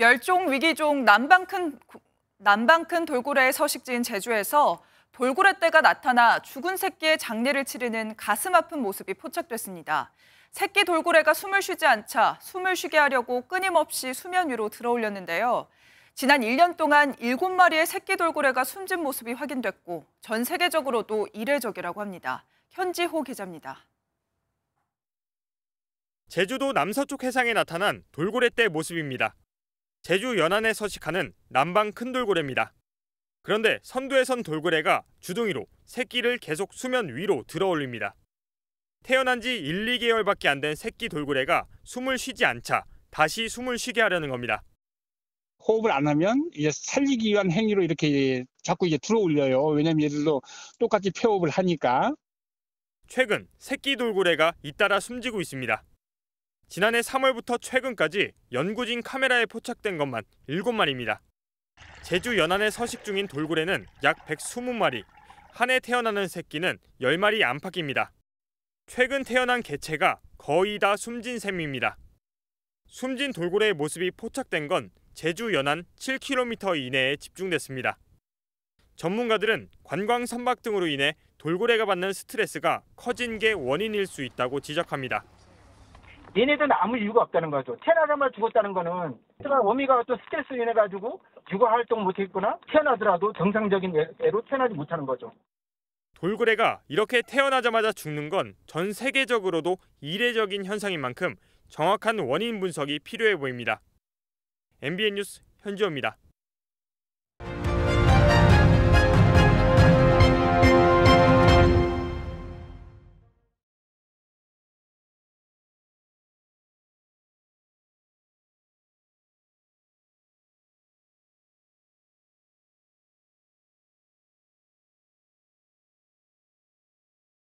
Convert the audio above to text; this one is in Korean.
멸종 위기종 남방큰 남방큰 돌고래의 서식지인 제주에서 돌고래떼가 나타나 죽은 새끼의 장례를 치르는 가슴 아픈 모습이 포착됐습니다. 새끼 돌고래가 숨을 쉬지 않자 숨을 쉬게 하려고 끊임없이 수면 위로 들어올렸는데요. 지난 1년 동안 7마리의 새끼 돌고래가 숨진 모습이 확인됐고 전 세계적으로도 이례적이라고 합니다. 현지호 기자입니다. 제주도 남서쪽 해상에 나타난 돌고래떼 모습입니다. 제주 연안에 서식하는 남방 큰 돌고래입니다. 그런데 선두에선 돌고래가 주둥이로 새끼를 계속 수면 위로 들어올립니다. 태어난 지 1, 2개월밖에 안 된 새끼 돌고래가 숨을 쉬지 않자 다시 숨을 쉬게 하려는 겁니다. 호흡을 안 하면 이제 살리기 위한 행위로 이렇게 자꾸 이제 들어올려요. 왜냐면 하 얘들도 똑같이 폐호흡을 하니까. 최근 새끼 돌고래가 잇따라 숨지고 있습니다. 지난해 3월부터 최근까지 연구진 카메라에 포착된 것만 7마리입니다. 제주 연안에 서식 중인 돌고래는 약 120마리, 한 해 태어나는 새끼는 10마리 안팎입니다. 최근 태어난 개체가 거의 다 숨진 셈입니다. 숨진 돌고래의 모습이 포착된 건 제주 연안 7km 이내에 집중됐습니다. 전문가들은 관광 선박 등으로 인해 돌고래가 받는 스트레스가 커진 게 원인일 수 있다고 지적합니다. 얘네들은 아무 이유가 없다는 거죠. 태어나자마자 죽었다는 거는 어미가 또 스트레스로 인해가지고 육아 활동 못했거나 태어나더라도 정상적인 애로 태어나지 못하는 거죠. 돌고래가 이렇게 태어나자마자 죽는 건 전 세계적으로도 이례적인 현상인 만큼 정확한 원인 분석이 필요해 보입니다. MBN 뉴스 현지호입니다.